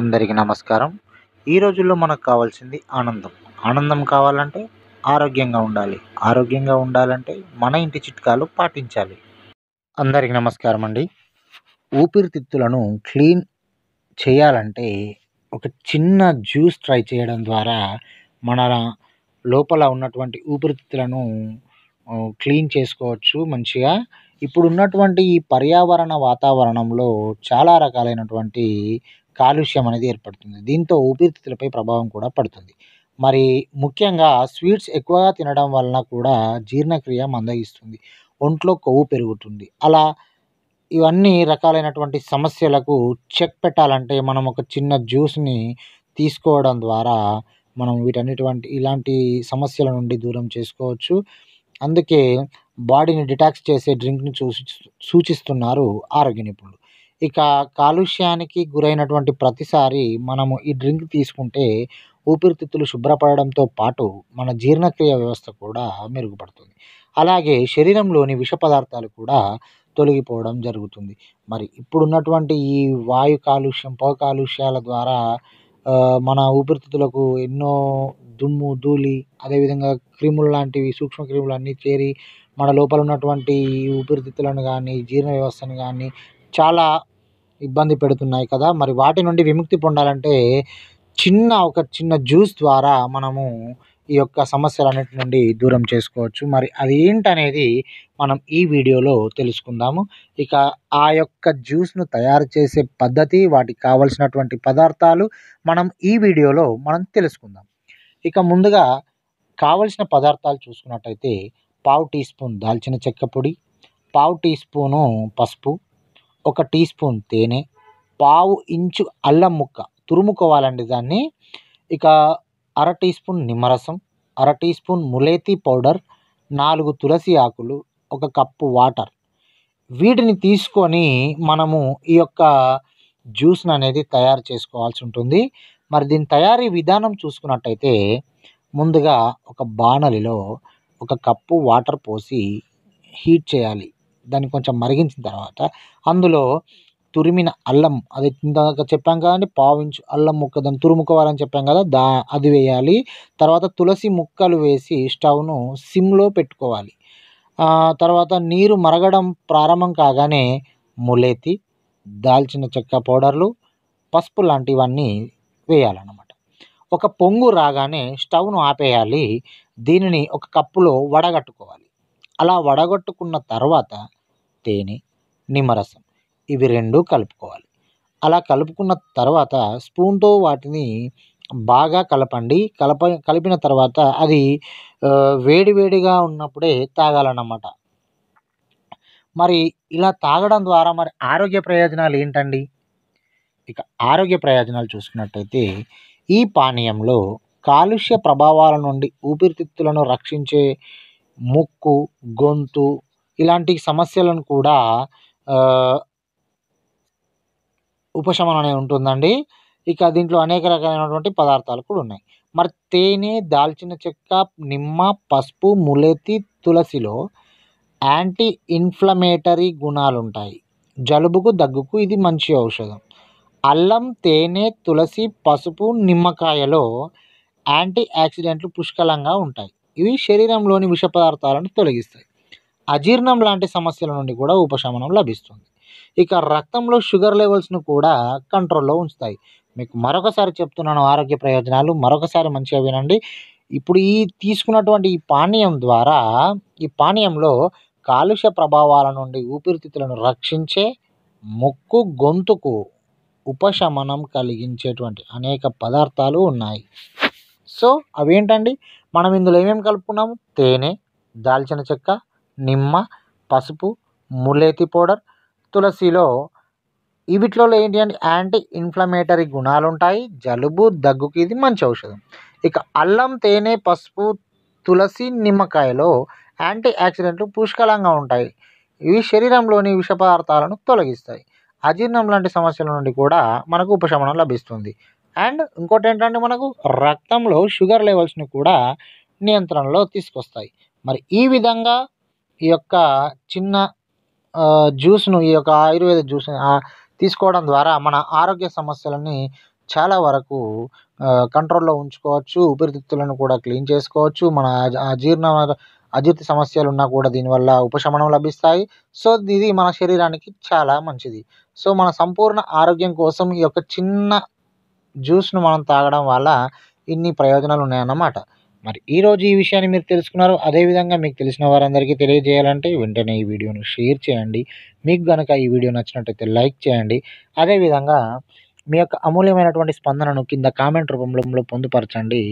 అందరికీ నమస్కారం ఈ రోజుల్లో మనకు కావాల్సింది ఆనందం ఆనందం కావాలంటే ఆరోగ్యంగా ఉండాలి ఆరోగ్యంగా ఉండాలంటే మన ఇంటి చిట్కాలు పాటించాలి అందరికీ నమస్కారం అండి ఊపిరితిత్తులను క్లీన్ చేయాలంటే ఒక చిన్న జ్యూస్ ట్రై చేయడం ద్వారా మన లోపల ఉన్నటువంటి ఊపిరితిత్తులను క్లీన్ చేసుకోవచ్చు మంచిగా ఇప్పుడు ఉన్నటువంటి ఈ పర్యావరణ వాతావరణంలో చాలా రకాలైనటువంటి కాలుష్యం అనేది ఏర్పడుతుంది దీంతో ఊపిరితిత్తులపై ప్రభావం కూడా పడుతుంది మరి ముఖ్యంగా స్వీట్స్ ఎక్కువగా తినడం వలన కూడా జీర్ణక్రియ మందగిస్తుంది ఒంట్లో కొవ్వు పెరుగుతుంది అలా ఇవన్నీ రకాలైనటువంటి సమస్యలకు చెక్ పెట్టాలంటే మనం ఒక చిన్న జ్యూస్ని తీసుకోవడం ద్వారా మనం వీటన్నిటివంటి ఇలాంటి సమస్యల నుండి దూరం చేసుకోవచ్చు అందుకే బాడీని డిటాక్స్ చేసే డ్రింక్ని సూచిస్తున్నారు ఆరోగ్య నిపుణులు ఇక కాలుష్యానికి గురైనటువంటి ప్రతిసారి మనము ఈ డ్రింక్ తీసుకుంటే ఊపిరితిత్తులు శుభ్రపడడంతో పాటు మన జీర్ణక్రియ వ్యవస్థ కూడా మెరుగుపడుతుంది అలాగే శరీరంలోని విష పదార్థాలు కూడా తొలగిపోవడం జరుగుతుంది మరి ఇప్పుడున్నటువంటి ఈ వాయు కాలుష్యం పొగ కాలుష్యాల ద్వారా మన ఊపిరితిత్తులకు ఎన్నో దుమ్ము ధూళి అదేవిధంగా క్రిములు లాంటివి సూక్ష్మ క్రిములు అన్నీ చేరి మన లోపల ఉన్నటువంటి ఊపిరితిత్తులను కానీ జీర్ణ వ్యవస్థను కానీ చాలా ఇబ్బంది పెడుతున్నాయి కదా మరి వాటి నుండి విముక్తి పొందాలంటే చిన్న ఒక చిన్న జ్యూస్ ద్వారా మనము ఈ యొక్క సమస్యలన్నిటి నుండి దూరం చేసుకోవచ్చు మరి అది ఏంటనేది మనం ఈ వీడియోలో తెలుసుకుందాము ఇక ఆ యొక్క జ్యూస్ను తయారు చేసే పద్ధతి వాటికి కావలసినటువంటి పదార్థాలు మనం ఈ వీడియోలో మనం తెలుసుకుందాం ఇక ముందుగా కావలసిన పదార్థాలు చూసుకున్నట్టయితే పావు టీ స్పూన్ దాల్చిన చెక్క పొడి పావు టీ స్పూను పసుపు ఒక టీ స్పూన్ తేనె పావు ఇంచు అల్లం ముక్క తురుముకోవాలండి దాన్ని ఇక అర టీ స్పూన్ నిమ్మరసం అర టీ స్పూన్ ములేతీ పౌడర్ నాలుగు తులసి ఆకులు ఒక కప్పు వాటర్ వీటిని తీసుకొని మనము ఈ యొక్క జ్యూస్ని అనేది తయారు చేసుకోవాల్సి ఉంటుంది మరి దీని తయారీ విధానం చూసుకున్నట్టయితే ముందుగా ఒక బాణలిలో ఒక కప్పు వాటర్ పోసి హీట్ చేయాలి దాన్ని కొంచెం మరిగించిన తర్వాత అందులో తురిమిన అల్లం అది ఇందాక చెప్పాం కదండి పావించు అల్లం ముక్క దాన్ని తురుముకోవాలని చెప్పాం కదా దా అది వేయాలి తర్వాత తులసి ముక్కలు వేసి స్టవ్ను సిమ్లో పెట్టుకోవాలి తర్వాత నీరు మరగడం ప్రారంభం కాగానే ములేతి దాల్చిన చెక్క పౌడర్లు పసుపు లాంటివన్నీ వేయాలన్నమాట ఒక పొంగు రాగానే స్టవ్ను ఆపేయాలి దీనిని ఒక కప్పులో వడగట్టుకోవాలి అలా వడగొట్టుకున్న తర్వాత తేనె నిమ్మరసం ఇవి రెండు కలుపుకోవాలి అలా కలుపుకున్న తర్వాత స్పూన్తో వాటిని బాగా కలపండి కలప కలిపిన తర్వాత అది వేడివేడిగా ఉన్నప్పుడే తాగాలన్నమాట మరి ఇలా తాగడం ద్వారా మరి ఆరోగ్య ప్రయోజనాలు ఏంటండి ఇక ఆరోగ్య ప్రయోజనాలు చూసుకున్నట్టయితే ఈ పానీయంలో కాలుష్య ప్రభావాల నుండి ఊపిరితిత్తులను రక్షించే ముక్కు గొంతు ఇలాంటి సమస్యలను కూడా ఉపశమనం అనేది ఉంటుందండి ఇక దీంట్లో అనేక రకాలైనటువంటి పదార్థాలు కూడా ఉన్నాయి మరి తేనె దాల్చిన చెక్క నిమ్మ పసుపు ములెతి తులసిలో యాంటీ ఇన్ఫ్లమేటరీ గుణాలు ఉంటాయి జలుబుకు దగ్గుకు ఇది మంచి ఔషధం అల్లం తేనె తులసి పసుపు నిమ్మకాయలో యాంటీ యాక్సిడెంట్లు పుష్కలంగా ఉంటాయి ఇవి శరీరంలోని విష పదార్థాలను తొలగిస్తాయి అజీర్ణం లాంటి సమస్యల నుండి కూడా ఉపశమనం లభిస్తుంది ఇక రక్తంలో షుగర్ లెవెల్స్ను కూడా కంట్రోల్లో ఉంచుతాయి మీకు మరొకసారి చెప్తున్నాను ఆరోగ్య ప్రయోజనాలు మరొకసారి మంచిగా వినండి ఇప్పుడు ఈ తీసుకున్నటువంటి ఈ పానీయం ద్వారా ఈ పానీయంలో కాలుష్య ప్రభావాల నుండి ఊపిరితిత్తులను రక్షించే ముక్కు గొంతుకు ఉపశమనం కలిగించేటువంటి అనేక పదార్థాలు ఉన్నాయి సో అవేంటండి మనం ఇందులో ఏమేమి కలుపుకున్నాము తేనె దాల్చిన చెక్క నిమ్మ పసుపు ములేతి పౌడర్ తులసిలో వీటిలో ఏంటి అంటే యాంటీ ఇన్ఫ్లమేటరీ గుణాలు ఉంటాయి జలుబు దగ్గుకి ఇది మంచి ఔషధం ఇక అల్లం తేనె పసుపు తులసి నిమ్మకాయలో యాంటీ యాక్సిడెంట్లు పుష్కలంగా ఉంటాయి ఇవి శరీరంలోని విష పదార్థాలను తొలగిస్తాయి అజీర్ణం లాంటి సమస్యల నుండి కూడా మనకు ఉపశమనం లభిస్తుంది అండ్ ఇంకోటి ఏంటంటే మనకు రక్తంలో షుగర్ లెవెల్స్ని కూడా నియంత్రణలో తీసుకొస్తాయి మరి ఈ విధంగా ఈ యొక్క చిన్న జ్యూస్ను ఈ యొక్క ఆయుర్వేద జ్యూస్ తీసుకోవడం ద్వారా మన ఆరోగ్య సమస్యలని చాలా వరకు కంట్రోల్లో ఉంచుకోవచ్చు ఊపిరితిత్తులను కూడా క్లీన్ చేసుకోవచ్చు మన అజీర్ణ అజీర్తి సమస్యలు ఉన్నా కూడా దీనివల్ల ఉపశమనం లభిస్తాయి సో ఇది మన శరీరానికి చాలా మంచిది సో మన సంపూర్ణ ఆరోగ్యం కోసం ఈ యొక్క చిన్న జ్యూస్ను మనం తాగడం వల్ల ఇన్ని ప్రయోజనాలు ఉన్నాయన్నమాట మరి ఈరోజు ఈ విషయాన్ని మీరు తెలుసుకున్నారు అదేవిధంగా మీకు తెలిసిన వారందరికీ తెలియజేయాలంటే వెంటనే ఈ వీడియోను షేర్ చేయండి మీకు కనుక ఈ వీడియో నచ్చినట్టయితే లైక్ చేయండి అదేవిధంగా మీ యొక్క అమూల్యమైనటువంటి స్పందనను కింద కామెంట్ రూపంలో పొందుపరచండి